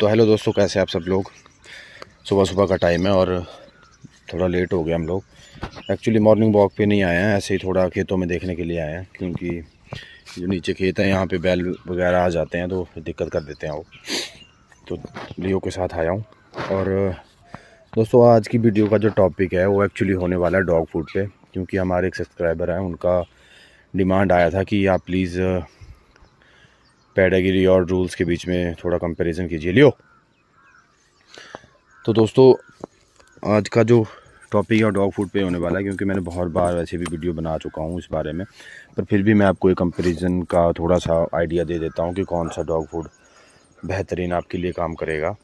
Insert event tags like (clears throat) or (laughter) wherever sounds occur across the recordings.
तो हेलो दोस्तों कैसे आप सब लोग सुबह सुबह का टाइम है और थोड़ा लेट हो गया हम लोग एक्चुअली मॉर्निंग वॉक पे नहीं आए हैं ऐसे ही थोड़ा खेतों में देखने के लिए आए हैं क्योंकि जो नीचे खेत हैं यहाँ पे बैल वगैरह आ जाते हैं तो दिक्कत कर देते हैं वो तो लियो के साथ आया हूँ और दोस्तों आज की वीडियो का जो टॉपिक है वो एक्चुअली होने वाला है डॉग फूड पर क्योंकि हमारे एक सब्सक्राइबर हैं उनका डिमांड आया था कि आप प्लीज़ पैडागिरी और रूल्स के बीच में थोड़ा कंपैरिजन कीजिए लियो तो दोस्तों आज का जो टॉपिक है डॉग फूड पे होने वाला है क्योंकि मैंने बहुत बार वैसे भी वीडियो बना चुका हूँ इस बारे में पर फिर भी मैं आपको एक कंपैरिजन का थोड़ा सा आइडिया दे देता हूँ कि कौन सा डॉग फूड बेहतरीन आपके लिए काम करेगा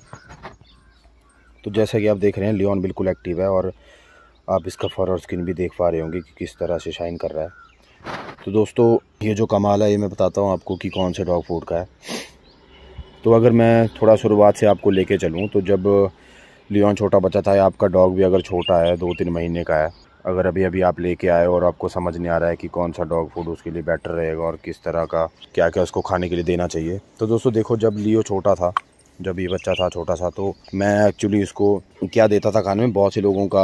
तो जैसा कि आप देख रहे हैं लियोन बिल्कुल एक्टिव है और आप इसका फर और स्किन भी देख पा रहे होंगे कि किस तरह से शाइन कर रहा है तो दोस्तों ये जो कमाल है ये मैं बताता हूँ आपको कि कौन से डॉग फूड का है तो अगर मैं थोड़ा शुरुआत से आपको लेके चलूँ तो जब लियोन छोटा बच्चा था या आपका डॉग भी अगर छोटा है दो तीन महीने का है अगर अभी अभी आप लेके आए और आपको समझ नहीं आ रहा है कि कौन सा डॉग फूड उसके लिए बेटर रहेगा और किस तरह का क्या क्या उसको खाने के लिए देना चाहिए तो दोस्तों देखो जब लियो छोटा था जब ये बच्चा था छोटा सा तो मैं एक्चुअली इसको क्या देता था खाने में बहुत से लोगों का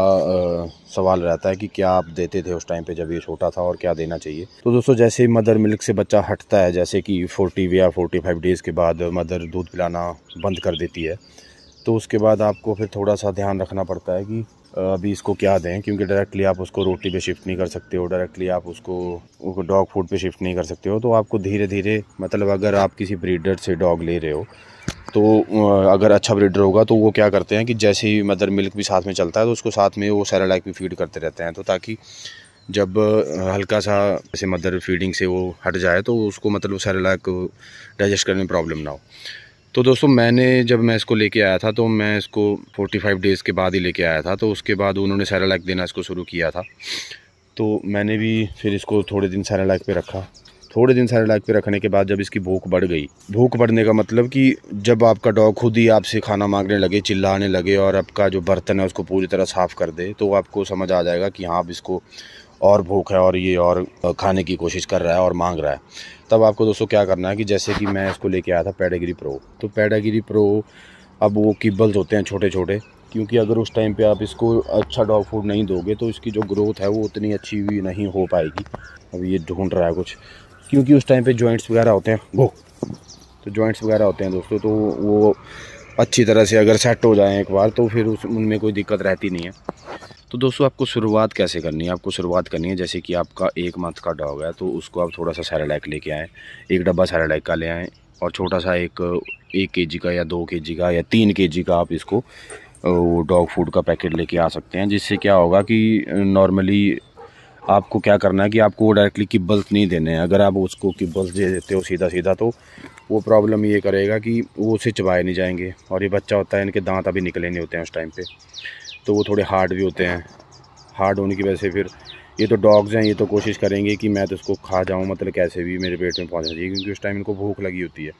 आ, सवाल रहता है कि क्या आप देते थे उस टाइम पे जब ये छोटा था और क्या देना चाहिए तो दोस्तों जैसे मदर मिल्क से बच्चा हटता है जैसे कि फोर्टी या फोर्टी फाइव डेज़ के बाद मदर दूध पिलाना बंद कर देती है तो उसके बाद आपको फिर थोड़ा सा ध्यान रखना पड़ता है कि अभी इसको क्या दें क्योंकि डायरेक्टली आप उसको रोटी पे शिफ्ट नहीं कर सकते हो डायरेक्टली आप उसको डॉग फूड पे शिफ्ट नहीं कर सकते हो तो आपको धीरे धीरे मतलब अगर आप किसी ब्रीडर से डॉग ले रहे हो तो अगर अच्छा ब्रीडर होगा तो वो क्या करते हैं कि जैसे ही मदर मिल्क भी साथ में चलता है तो उसको साथ में वो सैरालैक भी फीड करते रहते हैं तो ताकि जब हल्का सा जैसे मदर फीडिंग से वो हट जाए तो उसको मतलब सैलाडैक डाइजेस्ट करने में प्रॉब्लम ना हो तो दोस्तों मैंने जब मैं इसको लेके आया था तो मैं इसको 45 डेज़ के बाद ही लेके आया था तो उसके बाद उन्होंने सैलाडैक देना इसको शुरू किया था तो मैंने भी फिर इसको थोड़े दिन सैलाडैक पे रखा थोड़े दिन सारे सैरेलैक पे रखने के बाद जब इसकी भूख बढ़ गई भूख बढ़ने का मतलब कि जब आपका डॉग खुद ही आपसे खाना मांगने लगे चिल्लाने लगे और आपका जो बर्तन है उसको पूरी तरह साफ़ कर दे तो आपको समझ आ जाएगा कि हाँ अब इसको और भूख है और ये और खाने की कोशिश कर रहा है और मांग रहा है तब आपको दोस्तों क्या करना है कि जैसे कि मैं इसको लेके आया था पैडागिरी प्रो तो पैडागिरी प्रो अब वो किबल्स होते हैं छोटे छोटे क्योंकि अगर उस टाइम पे आप इसको अच्छा डॉग फूड नहीं दोगे तो इसकी जो ग्रोथ है वो उतनी अच्छी हुई नहीं हो पाएगी अब ये ढूंढ रहा है कुछ क्योंकि उस टाइम पे जॉइंट्स वगैरह होते हैं वो तो जॉइंट्स वगैरह होते हैं दोस्तों तो वो अच्छी तरह से अगर सेट हो जाए एक बार तो फिर उस उनमें कोई दिक्कत रहती नहीं है तो दोस्तों आपको शुरुआत कैसे करनी है आपको शुरुआत करनी है जैसे कि आपका एक मंथ का डॉग है तो उसको आप थोड़ा सा सैराडैक लेके आएँ एक डब्बा सैराडैक का ले आएँ और छोटा सा एक एक के जी का या दो के जी का या तीन के जी का आप इसको वो डॉग फूड का पैकेट लेके आ सकते हैं जिससे क्या होगा कि नॉर्मली आपको क्या करना है कि आपको वो डायरेक्टली किब्बल्स नहीं देने हैं अगर आप उसको किब्बल्स दे देते हो सीधा सीधा तो वो प्रॉब्लम ये करेगा कि वो उसे चबाए नहीं जाएंगे और ये बच्चा होता है इनके दांत अभी निकले नहीं होते हैं उस टाइम पर तो वो थोड़े हार्ड भी होते हैं हार्ड होने की वजह से फिर ये तो डॉग्स हैं ये तो कोशिश करेंगे कि मैं तो उसको खा जाऊँ मतलब कैसे भी मेरे पेट में पहुँच जाइए क्योंकि उस टाइम इनको भूख लगी होती है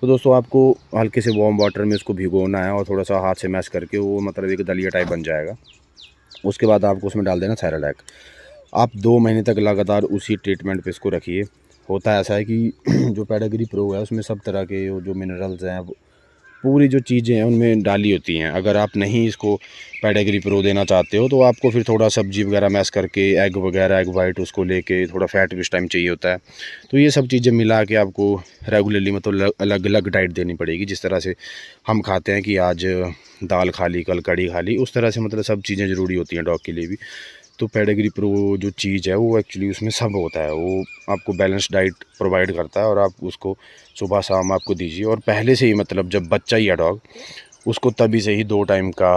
तो दोस्तों आपको हल्के से वार्म वाटर में उसको भिगोना है और थोड़ा सा हाथ से मैश करके वो मतलब एक दलिया टाइप बन जाएगा उसके बाद आपको उसमें डाल देना सैरालैक आप दो महीने तक लगातार उसी ट्रीटमेंट पे इसको रखिए होता ऐसा है कि (clears throat) जो पैडागिरी प्रो है उसमें सब तरह के जो मिनरल्स हैं पूरी जो चीज़ें हैं उनमें डाली होती हैं अगर आप नहीं इसको पैडागिरी प्रो देना चाहते हो तो आपको फिर थोड़ा सब्जी वगैरह मैस करके एग वगैरह एग वाइट उसको लेके थोड़ा फैट भी उस टाइम चाहिए होता है तो ये सब चीज़ें मिला के आपको रेगुलरली मतलब अलग अलग डाइट देनी पड़ेगी जिस तरह से हम खाते हैं कि आज दाल खा ली कल कड़ी खा ली उस तरह से मतलब सब चीज़ें ज़रूरी होती हैं डॉग के लिए भी तो पेडाग्री प्रो जो चीज़ है वो एक्चुअली उसमें सब होता है वो आपको बैलेंस डाइट प्रोवाइड करता है और आप उसको सुबह शाम आपको दीजिए और पहले से ही मतलब जब बच्चा ही है डॉग उसको तभी से ही दो टाइम का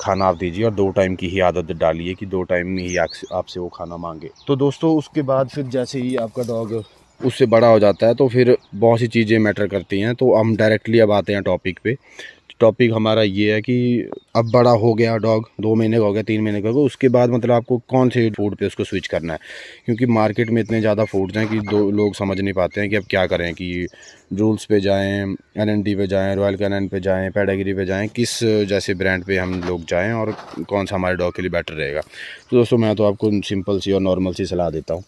खाना आप दीजिए और दो टाइम की ही आदत डालिए कि दो टाइम में ही आपसे वो खाना मांगे तो दोस्तों उसके बाद फिर जैसे ही आपका डॉग उससे बड़ा हो जाता है तो फिर बहुत सी चीज़ें मैटर करती हैं तो हम डायरेक्टली अब आते हैं टॉपिक पे टॉपिक हमारा ये है कि अब बड़ा हो गया डॉग दो महीने का हो गया तीन महीने का हो गया उसके बाद मतलब आपको कौन से फूड पे उसको स्विच करना है क्योंकि मार्केट में इतने ज़्यादा फूड्स हैं कि दो लोग समझ नहीं पाते हैं कि अब क्या करें कि रूल्स पे जाएं एन पे जाएं रॉयल कैन पे जाएं पैडागिरी पे जाएं किस जैसे ब्रांड पे हम लोग जाएं और कौन सा हमारे डॉग के लिए बेटर रहेगा तो दोस्तों मैं तो आपको सिंपल सी और नॉर्मल सी सलाह देता हूँ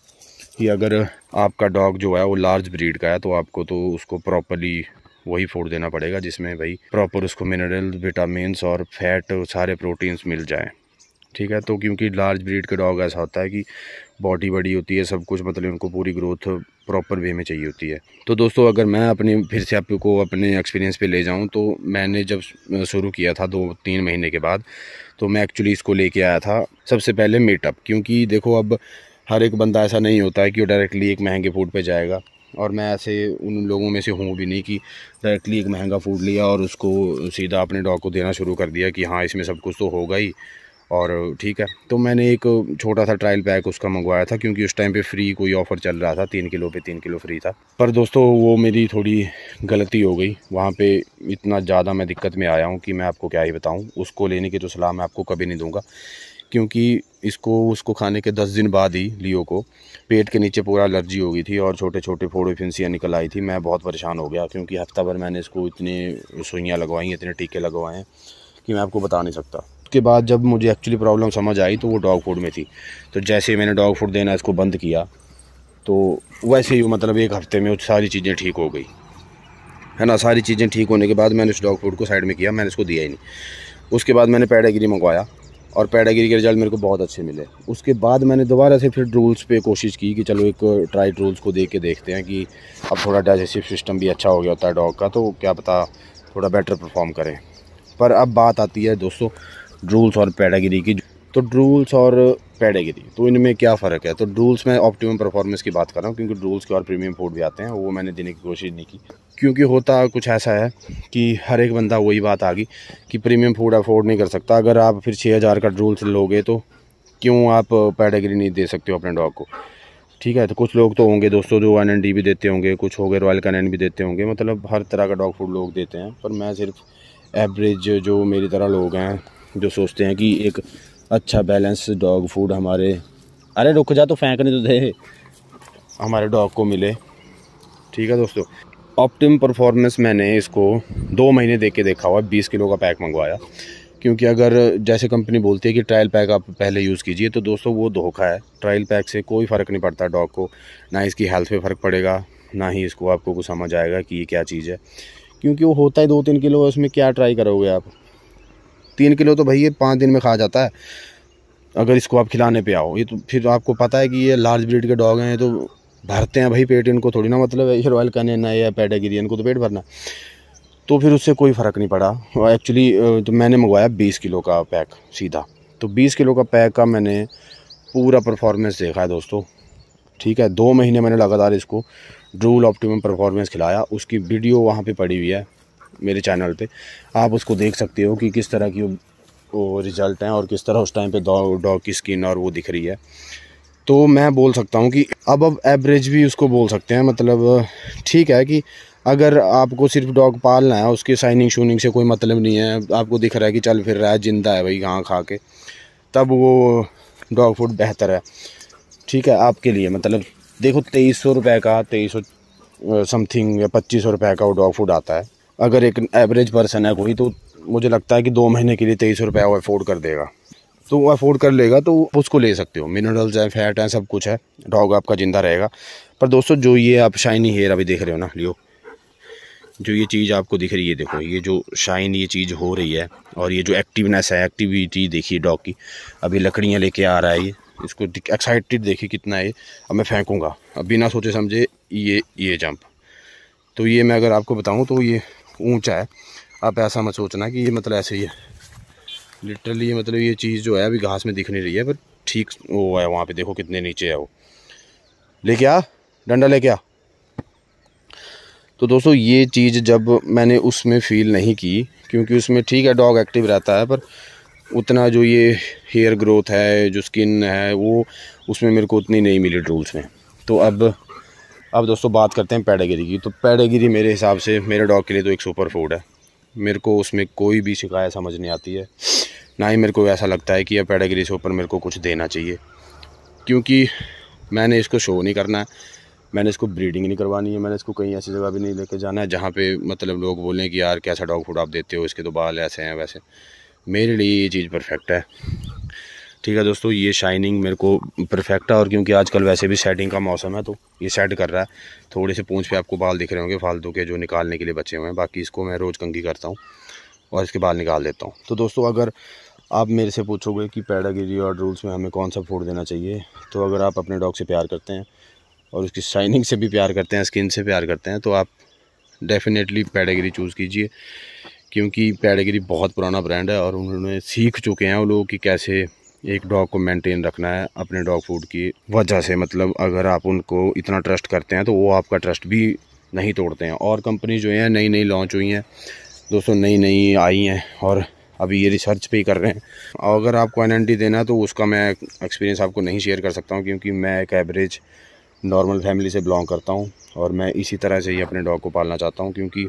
कि अगर आपका डॉग जो है वो लार्ज ब्रीड का है तो आपको तो उसको प्रॉपरली वही फूड देना पड़ेगा जिसमें भाई प्रॉपर उसको मिनरल विटामिन और फैट सारे प्रोटीन्स मिल जाएँ ठीक है तो क्योंकि लार्ज ब्रीड के डॉग ऐसा होता है कि बॉडी बड़ी होती है सब कुछ मतलब उनको पूरी ग्रोथ प्रॉपर वे में चाहिए होती है तो दोस्तों अगर मैं अपने फिर से आपको अपने एक्सपीरियंस पे ले जाऊं तो मैंने जब शुरू किया था दो तीन महीने के बाद तो मैं एक्चुअली इसको लेके आया था सबसे पहले मीटअप क्योंकि देखो अब हर एक बंदा ऐसा नहीं होता है कि वो डायरेक्टली एक महंगे फूड पर जाएगा और मैं ऐसे उन लोगों में से हूँ भी नहीं कि डायरेक्टली एक महंगा फूड लिया और उसको सीधा अपने डॉग को देना शुरू कर दिया कि हाँ इसमें सब कुछ तो होगा ही और ठीक है तो मैंने एक छोटा सा ट्रायल पैक उसका मंगवाया था क्योंकि उस टाइम पे फ्री कोई ऑफ़र चल रहा था तीन किलो पे तीन किलो फ्री था पर दोस्तों वो मेरी थोड़ी गलती हो गई वहाँ पे इतना ज़्यादा मैं दिक्कत में आया हूँ कि मैं आपको क्या ही बताऊँ उसको लेने की तो सलाह मैं आपको कभी नहीं दूँगा क्योंकि इसको उसको खाने के दस दिन बाद ही लियो को पेट के नीचे पूरा एलर्जी हो गई थी और छोटे छोटे फोड़े फिंसियाँ निकल आई थी मैं बहुत परेशान हो गया क्योंकि हफ्ता भर मैंने इसको इतनी सुइयाँ लगवाई इतने टीके लगवाए हैं कि मैं आपको बता नहीं सकता उसके बाद जब मुझे एक्चुअली प्रॉब्लम समझ आई तो वो डॉग फूड में थी तो जैसे ही मैंने डॉग फूड देना इसको बंद किया तो वैसे ही मतलब एक हफ़्ते में सारी चीज़ें ठीक हो गई है ना सारी चीज़ें ठीक होने के बाद मैंने उस डॉग फूड को साइड में किया मैंने उसको दिया ही नहीं उसके बाद मैंने पैडागिरी मंगवाया और पैडागिरी के रिजल्ट मेरे को बहुत अच्छे मिले उसके बाद मैंने दोबारा से फिर रूल्स पे कोशिश की कि चलो एक ट्राइड रूल्स को देख के देखते हैं कि अब थोड़ा डाइजेस्टिव सिस्टम भी अच्छा हो गया होता है डॉग का तो क्या पता थोड़ा बेटर परफॉर्म करें पर अब बात आती है दोस्तों ड्रूल्स और पैडागिरी की तो ड्रूल्स और पैडागिरी तो इनमें क्या फ़र्क है तो ड्रूल्स में ऑप्टिमम परफॉर्मेंस की बात कर रहा हूँ क्योंकि ड्रूल्स के और प्रीमियम फूड भी आते हैं वो मैंने देने की कोशिश नहीं की क्योंकि होता कुछ ऐसा है कि हर एक बंदा वही बात आ गई कि प्रीमियम फूड अफोर्ड नहीं कर सकता अगर आप फिर छः हज़ार का ड्रूल्स लोगे तो क्यों आप पैडागिरी नहीं दे सकते हो अपने डॉग को ठीक है तो कुछ लोग तो होंगे दोस्तों जो वन एन डी भी देते होंगे कुछ हो गए रॉयल कैनन भी देते होंगे मतलब हर तरह का डॉग फूड लोग देते हैं पर मैं सिर्फ एवरेज जो मेरी तरह लोग हैं जो सोचते हैं कि एक अच्छा बैलेंस डॉग फूड हमारे अरे रुक जा तो फेंकने तो दे हमारे डॉग को मिले ठीक है दोस्तों ऑप्टिम परफॉर्मेंस मैंने इसको दो महीने दे के देखा हुआ बीस किलो का पैक मंगवाया क्योंकि अगर जैसे कंपनी बोलती है कि ट्रायल पैक आप पहले यूज़ कीजिए तो दोस्तों वो धोखा है ट्रायल पैक से कोई फ़र्क नहीं पड़ता डॉग को ना इसकी हेल्थ पे फ़र्क पड़ेगा ना ही इसको आपको कुछ समझ आएगा कि ये क्या चीज़ है क्योंकि वो होता है दो तीन किलो उसमें क्या ट्राई करोगे आप तीन किलो तो भाई ये पाँच दिन में खा जाता है अगर इसको आप खिलाने पे आओ ये तो फिर तो आपको पता है कि ये लार्ज ब्रीड के डॉग हैं तो भरते हैं भाई पेट इनको थोड़ी ना मतलब है रॉयल करने ना या पेडागिरी इनको तो पेट भरना तो फिर उससे कोई फ़र्क नहीं पड़ा एक्चुअली तो मैंने मंगवाया बीस किलो का पैक सीधा तो बीस किलो का पैक का मैंने पूरा परफॉर्मेंस देखा है दोस्तों ठीक है दो महीने मैंने लगातार इसको ड्रूल ऑप्टिमम परफॉर्मेंस खिलाया उसकी वीडियो वहाँ पे पड़ी हुई है मेरे चैनल पे आप उसको देख सकते हो कि किस तरह की वो रिज़ल्ट हैं और किस तरह उस टाइम पे डॉग की स्किन और वो दिख रही है तो मैं बोल सकता हूँ कि अब अब एवरेज भी उसको बोल सकते हैं मतलब ठीक है कि अगर आपको सिर्फ डॉग पालना है उसके साइनिंग शूनिंग से कोई मतलब नहीं है आपको दिख रहा है कि चल फिर रहा है जिंदा है भाई घाँ खा के तब वो डॉग फूड बेहतर है ठीक है आपके लिए मतलब देखो तेईस सौ रुपये का तेईस सौ समथिंग या पच्चीस सौ रुपये का वो डॉग फूड आता है अगर एक एवरेज पर्सन है कोई तो मुझे लगता है कि दो महीने के लिए तेईस रुपया वो अफोर्ड कर देगा तो वो अफोर्ड कर लेगा तो उसको ले सकते हो मिनरल्स हैं फैट हैं सब कुछ है डॉग आपका ज़िंदा रहेगा पर दोस्तों जो ये आप शाइनी हेयर अभी देख रहे हो ना लियो जो ये चीज़ आपको दिख रही है देखो ये जो शाइन ये चीज़ हो रही है और ये जो एक्टिवनेस है एक्टिविटी देखिए डॉग की अभी लकड़ियाँ लेके आ रहा है ये इसको एक्साइटेड देखिए कितना है अब मैं फेंकूँगा अब बिना सोचे समझे ये ये जंप तो ये मैं अगर आपको बताऊँ तो ये ऊंचा है आप ऐसा मत सोचना कि ये मतलब ऐसे ही है लिटरली मतलब ये चीज़ जो है अभी घास में दिख नहीं रही है पर ठीक वो है वहाँ पे देखो कितने नीचे है वो लेके आ डंडा लेके आ तो दोस्तों ये चीज़ जब मैंने उसमें फ़ील नहीं की क्योंकि उसमें ठीक है डॉग एक्टिव रहता है पर उतना जो ये हेयर ग्रोथ है जो स्किन है वो उसमें मेरे को उतनी नहीं मिली ड्रूल्स में तो अब अब दोस्तों बात करते हैं पैडागिरी की तो पैडागिरी मेरे हिसाब से मेरे डॉग के लिए तो एक सुपर फूड है मेरे को उसमें कोई भी शिकायत समझ नहीं आती है ना ही मेरे को ऐसा लगता है कि यह पैडागिरी से ऊपर मेरे को कुछ देना चाहिए क्योंकि मैंने इसको शो नहीं करना है मैंने इसको ब्रीडिंग नहीं करवानी है मैंने इसको कहीं ऐसी जगह भी नहीं लेके जाना है जहाँ पे मतलब लोग बोलें कि यार कैसा डॉग फूड आप देते हो इसके तो बाल ऐसे हैं वैसे मेरे लिए ये चीज़ परफेक्ट है ठीक है दोस्तों ये शाइनिंग मेरे को परफेक्ट है और क्योंकि आजकल वैसे भी सेटिंग का मौसम है तो ये सेट कर रहा है थोड़े से पूंछ पे आपको बाल दिख रहे होंगे फालतू के जो निकालने के लिए बचे हुए हैं बाकी इसको मैं रोज़ कंगी करता हूँ और इसके बाल निकाल देता हूँ तो दोस्तों अगर आप मेरे से पूछोगे कि पैडागिरी और रूल्स में हमें कौन सा फूड देना चाहिए तो अगर आप अपने डॉग से प्यार करते हैं और उसकी शाइनिंग से भी प्यार करते हैं स्किन से प्यार करते हैं तो आप डेफ़िनेटली पैडागिरी चूज़ कीजिए क्योंकि पैडागिरी बहुत पुराना ब्रांड है और उन्होंने सीख चुके हैं वो लोग कि कैसे एक डॉग को मेंटेन रखना है अपने डॉग फूड की वजह से मतलब अगर आप उनको इतना ट्रस्ट करते हैं तो वो आपका ट्रस्ट भी नहीं तोड़ते हैं और कंपनी जो है नई नई लॉन्च हुई हैं दोस्तों नई नई आई हैं और अभी ये रिसर्च पे ही कर रहे हैं और अगर आपको एन देना है तो उसका मैं एक्सपीरियंस आपको नहीं शेयर कर सकता हूँ क्योंकि मैं एक एवरेज नॉर्मल फैमिली से बिलोंग करता हूँ और मैं इसी तरह से ही अपने डॉग को पालना चाहता हूँ क्योंकि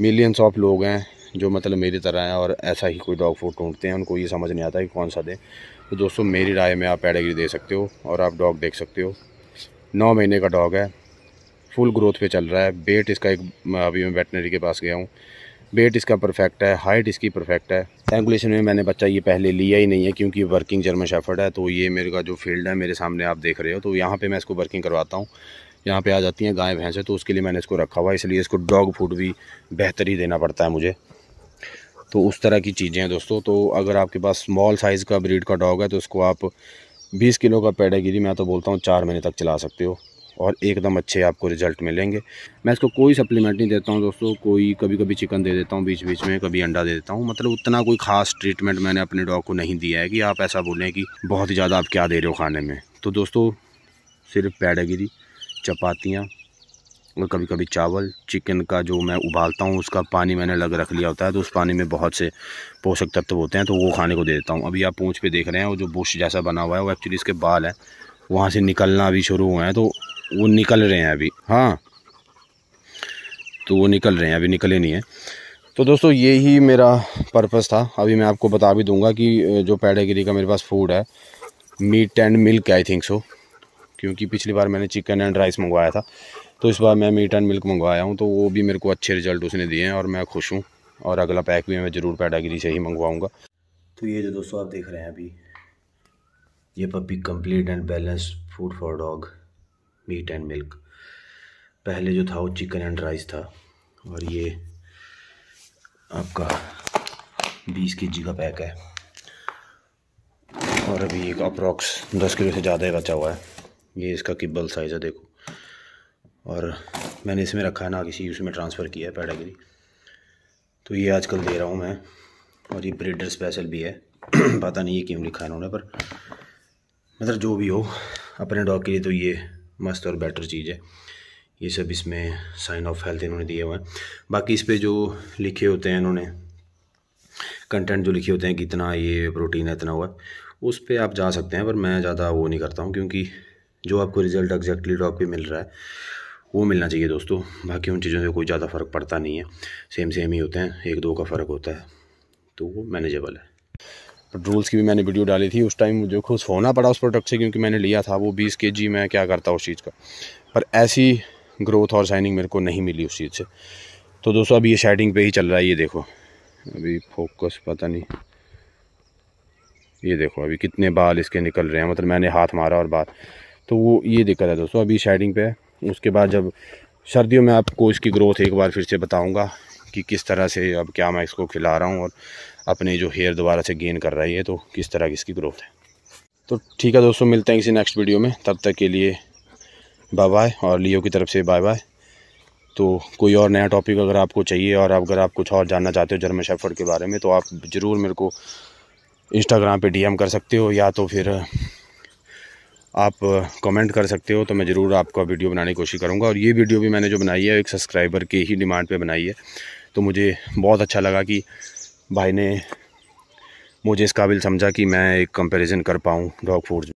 मिलियंस ऑफ लोग हैं जो मतलब मेरी तरह हैं और ऐसा ही कोई डॉग फूड ढूंढते हैं उनको ये समझ नहीं आता कि कौन सा दें तो दोस्तों मेरी राय में आप पैडागिरी दे सकते हो और आप डॉग देख सकते हो नौ महीने का डॉग है फुल ग्रोथ पे चल रहा है बेट इसका एक अभी मैं वेटनरी के पास गया हूँ वेट इसका परफेक्ट है हाइट इसकी परफेक्ट है एंगुलेशन में मैंने बच्चा ये पहले लिया ही नहीं है क्योंकि वर्किंग जर्मन शेफर्ड है तो ये मेरे का जो फील्ड है मेरे सामने आप देख रहे हो तो यहाँ पे मैं इसको वर्किंग करवाता हूँ यहाँ पे आ जाती हैं गाय भैंसें तो उसके लिए मैंने इसको रखा हुआ है इसलिए इसको डॉग फूड भी बेहतर ही देना पड़ता है मुझे तो उस तरह की चीज़ें हैं दोस्तों तो अगर आपके पास स्मॉल साइज़ का ब्रीड का डॉग है तो उसको आप बीस किलो का पेडागिरी मैं तो बोलता हूँ चार महीने तक चला सकते हो और एकदम अच्छे आपको रिजल्ट मिलेंगे मैं इसको कोई सप्लीमेंट नहीं देता हूँ दोस्तों कोई कभी कभी चिकन दे देता हूँ बीच बीच में कभी अंडा दे देता हूँ मतलब उतना कोई ख़ास ट्रीटमेंट मैंने अपने डॉग को नहीं दिया है कि आप ऐसा बोलें कि बहुत ही ज़्यादा आप क्या दे रहे हो खाने में तो दोस्तों सिर्फ पैडागिरी चपातियाँ और कभी कभी चावल चिकन का जो मैं उबालता हूँ उसका पानी मैंने अलग रख लिया होता है तो उस पानी में बहुत से पोषक तत्व होते हैं तो वो खाने को दे देता हूँ अभी आप पूँछ पे देख रहे हैं वो जो बुश जैसा बना हुआ है वो एक्चुअली इसके बाल हैं वहाँ से निकलना अभी शुरू हुए हैं तो वो निकल रहे हैं अभी हाँ तो वो निकल रहे हैं अभी निकले नहीं हैं तो दोस्तों ये ही मेरा पर्पज़ था अभी मैं आपको बता भी दूंगा कि जो पैडेगिरी का मेरे पास फूड है meat and milk I think so क्योंकि पिछली बार मैंने चिकन एंड राइस मंगवाया था तो इस बार मैं मीट एंड मिल्क मंगवाया हूँ तो वो भी मेरे को अच्छे रिजल्ट उसने दिए हैं और मैं खुश हूँ और अगला पैक भी मैं ज़रूर पैडागिरी से ही मंगवाऊँगा तो ये जो दोस्तों आप देख रहे हैं अभी ये puppy complete and balance food for dog meat and milk पहले जो था वो चिकन एंड राइस था और ये आपका बीस के जी का पैक है और अभी एक अप्रॉक्स दस किलो से ज़्यादा ही बचा हुआ है ये इसका किब्बल साइज़ है देखो और मैंने इसमें रखा है ना किसी उसमें ट्रांसफ़र किया है पैडागिरी तो ये आजकल दे रहा हूँ मैं और ये ब्रीडर स्पेशल भी है (clears throat) पता नहीं ये क्यों लिखा है इन्होंने पर मतलब जो भी हो अपने डॉग के लिए तो ये मस्त और बेटर चीज़ है ये सब इसमें साइन ऑफ हेल्थ इन्होंने दिए हुए हैं बाकी इस पर जो लिखे होते हैं इन्होंने कंटेंट जो लिखे होते हैं कि इतना ये प्रोटीन है इतना हुआ उस पर आप जा सकते हैं पर मैं ज़्यादा वो नहीं करता हूँ क्योंकि जो आपको रिज़ल्ट एग्जैक्टली डॉग पे मिल रहा है वो मिलना चाहिए दोस्तों बाकी उन चीज़ों से कोई ज़्यादा फ़र्क पड़ता नहीं है सेम सेम ही होते हैं एक दो का फ़र्क होता है तो वो मैनेजेबल है पेट्रोल्स की भी मैंने वीडियो डाली थी उस टाइम मुझे खुश होना पड़ा उस प्रोडक्ट से क्योंकि मैंने लिया था वो बीस के जी मैं क्या करता उस चीज़ का पर ऐसी ग्रोथ और शाइनिंग मेरे को नहीं मिली उस चीज़ से तो दोस्तों अभी ये शेडिंग पे ही चल रहा है ये देखो अभी फोकस पता नहीं ये देखो अभी कितने बाल इसके निकल रहे हैं मतलब मैंने हाथ मारा और बाल तो वो ये दिक्कत है दोस्तों अभी शेडिंग पे है उसके बाद जब सर्दियों में आपको इसकी ग्रोथ एक बार फिर से बताऊँगा कि किस तरह से अब क्या मैं इसको खिला रहा हूँ और अपने जो हेयर दोबारा से गेन कर रही है तो किस तरह की इसकी ग्रोथ है तो ठीक है दोस्तों मिलते हैं किसी नेक्स्ट वीडियो में तब तक के लिए बाय बाय और लियो की तरफ से बाय बाय तो कोई और नया टॉपिक अगर आपको चाहिए और अगर आप कुछ और जानना चाहते हो जर्मन शेफर्ड के बारे में तो आप ज़रूर मेरे को इंस्टाग्राम पे डीएम कर सकते हो या तो फिर आप कमेंट कर सकते हो तो मैं ज़रूर आपका वीडियो बनाने की कोशिश करूँगा और ये वीडियो भी मैंने जो बनाई है एक सब्सक्राइबर के ही डिमांड पे बनाई है तो मुझे बहुत अच्छा लगा कि भाई ने मुझे इस काबिल समझा कि मैं एक कंपैरिजन कर पाऊँ डॉग फूड्स